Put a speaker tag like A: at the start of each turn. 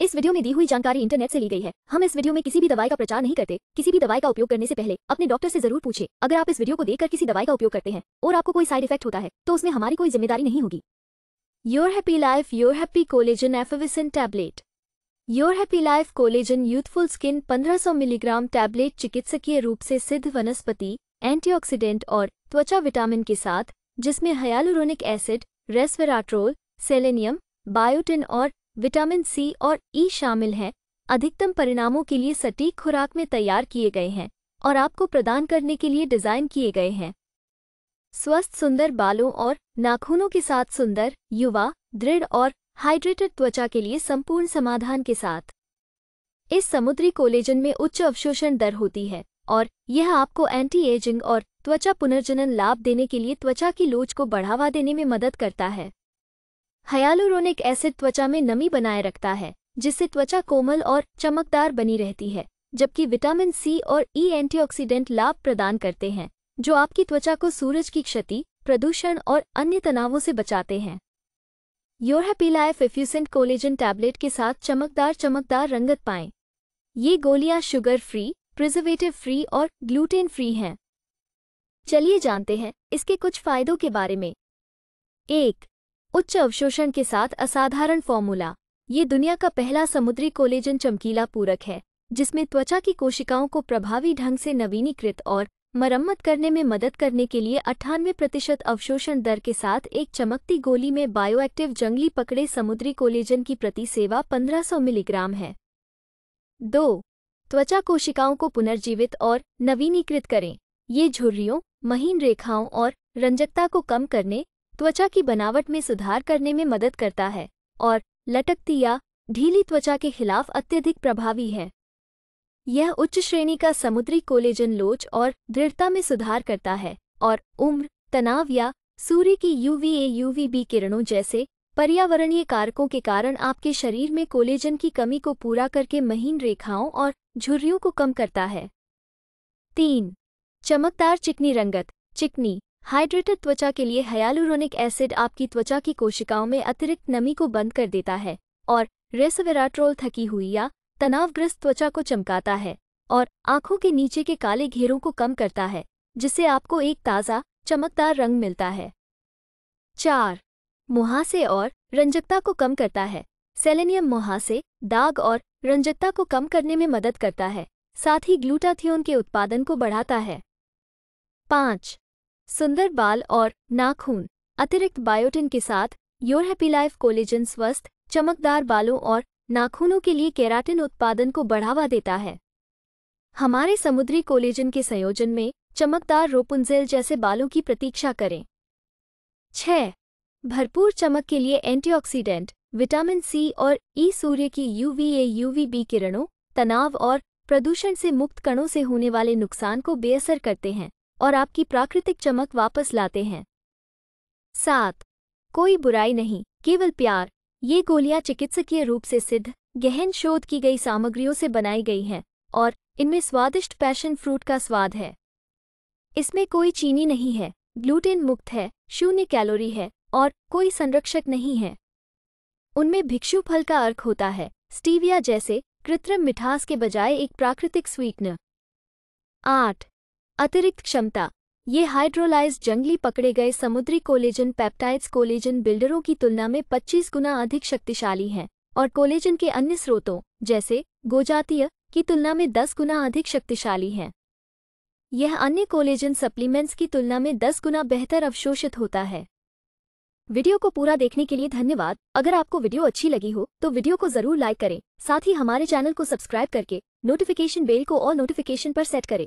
A: इस वीडियो में दी हुई जानकारी इंटरनेट से ली गई है हम इस वीडियो में किसी भी दवाई का प्रचार नहीं करते किसी भी दवाई का उपयोग करने से पहले अपने डॉक्टर से जरूर पूछे अगर आप इस वीडियो को देखकर किसी दवाई का उपयोग करते हैं और आपको कोई साइड इफेक्ट होता है तो उसमें हमारी कोई जिम्मेदारी नहीं होगी your happy life your happy collagen एफविसन tablet your happy life collagen youthful skin पंद्रह मिलीग्राम टैबलेट चिकित्सकीय रूप से सिद्ध वनस्पति एंटी और त्वचा विटामिन के साथ जिसमें hyaluronic acid resveratrol selenium biotin और विटामिन सी और ई शामिल हैं अधिकतम परिणामों के लिए सटीक खुराक में तैयार किए गए हैं और आपको प्रदान करने के लिए डिज़ाइन किए गए हैं स्वस्थ सुंदर बालों और नाखूनों के साथ सुंदर युवा दृढ़ और हाइड्रेटेड त्वचा के लिए संपूर्ण समाधान के साथ इस समुद्री कोलेजन में उच्च अवशोषण दर होती है और यह आपको एंटी एजिंग और त्वचा पुनर्जनन लाभ देने के लिए त्वचा की लोच को बढ़ावा देने में मदद करता है हयालुरोनिक एसिड त्वचा में नमी बनाए रखता है जिससे त्वचा कोमल और चमकदार बनी रहती है जबकि विटामिन सी और ई e एंटीऑक्सीडेंट लाभ प्रदान करते हैं जो आपकी त्वचा को सूरज की क्षति प्रदूषण और अन्य तनावों से बचाते हैं लाइफ फिफ्यूसेंट कोलेजन टैबलेट के साथ चमकदार चमकदार रंगत पाएं ये गोलियां शुगर फ्री प्रिजर्वेटिव फ्री और ग्लूटेन फ्री हैं चलिए जानते हैं इसके कुछ फायदों के बारे में एक उच्च अवशोषण के साथ असाधारण फॉर्मूला ये दुनिया का पहला समुद्री कोलेजन चमकीला पूरक है जिसमें त्वचा की कोशिकाओं को प्रभावी ढंग से नवीनीकृत और मरम्मत करने में मदद करने के लिए अट्ठानवे प्रतिशत अवशोषण दर के साथ एक चमकती गोली में बायोएक्टिव जंगली पकड़े समुद्री कोलेजन की प्रति सेवा 1500 मिलीग्राम है दो त्वचा कोशिकाओं को पुनर्जीवित और नवीनीकृत करें ये झुर्रियों महीन रेखाओं और रंजकता को कम करने त्वचा की बनावट में सुधार करने में मदद करता है और लटकती या ढीली त्वचा के खिलाफ अत्यधिक प्रभावी है यह उच्च श्रेणी का समुद्री कोलेजन लोच और दृढ़ता में सुधार करता है और उम्र तनाव या सूर्य की यूवीए यूवीबी किरणों जैसे पर्यावरणीय कारकों के कारण आपके शरीर में कोलेजन की कमी को पूरा करके महीन रेखाओं और झुर्रियों को कम करता है तीन चमकदार चिकनी रंगत चिकनी हाइड्रेटेड त्वचा के लिए हयालुरोनिक एसिड आपकी त्वचा की कोशिकाओं में अतिरिक्त नमी को बंद कर देता है और रेसवेराट्रोल थकी हुई या तनावग्रस्त त्वचा को चमकाता है और आंखों के नीचे के काले घेरों को कम करता है जिससे आपको एक ताज़ा चमकदार रंग मिलता है चार मुहासे और रंजकता को कम करता है सेलेनियम मुहासे दाग और रंजकता को कम करने में मदद करता है साथ ही ग्लूटाथियोन के उत्पादन को बढ़ाता है पाँच सुंदर बाल और नाखून अतिरिक्त बायोटिन के साथ योर हैप्पी लाइफ कोलेजन स्वस्थ चमकदार बालों और नाखूनों के लिए केराटिन उत्पादन को बढ़ावा देता है हमारे समुद्री कोलेजन के संयोजन में चमकदार रोपुंजेल जैसे बालों की प्रतीक्षा करें छह भरपूर चमक के लिए एंटीऑक्सीडेंट विटामिन सी और ई e सूर्य की यूवीए यूवीबी किरणों तनाव और प्रदूषण से मुक्त कणों से होने वाले नुकसान को बेअसर करते हैं और आपकी प्राकृतिक चमक वापस लाते हैं सात कोई बुराई नहीं केवल प्यार ये गोलियां चिकित्सकीय रूप से सिद्ध गहन शोध की गई सामग्रियों से बनाई गई हैं और इनमें स्वादिष्ट पैशन फ्रूट का स्वाद है इसमें कोई चीनी नहीं है ग्लूटेन मुक्त है शून्य कैलोरी है और कोई संरक्षक नहीं है उनमें भिक्षु फल का अर्क होता है स्टीविया जैसे कृत्रिम मिठास के बजाय एक प्राकृतिक स्वीटनर आठ अतिरिक्त क्षमता ये हाइड्रोलाइज जंगली पकड़े गए समुद्री कोलेजन पेप्टाइड्स कोलेजन बिल्डरों की तुलना में 25 गुना अधिक शक्तिशाली हैं और कोलेजन के अन्य स्रोतों जैसे गोजातीय की तुलना में 10 गुना अधिक शक्तिशाली हैं यह अन्य कोलेजन सप्लीमेंट्स की तुलना में 10 गुना बेहतर अवशोषित होता है वीडियो को पूरा देखने के लिए धन्यवाद अगर आपको वीडियो अच्छी लगी हो तो वीडियो को जरूर लाइक करें साथ ही हमारे चैनल को सब्सक्राइब करके नोटिफिकेशन बेल को और नोटिफिकेशन पर सेट करें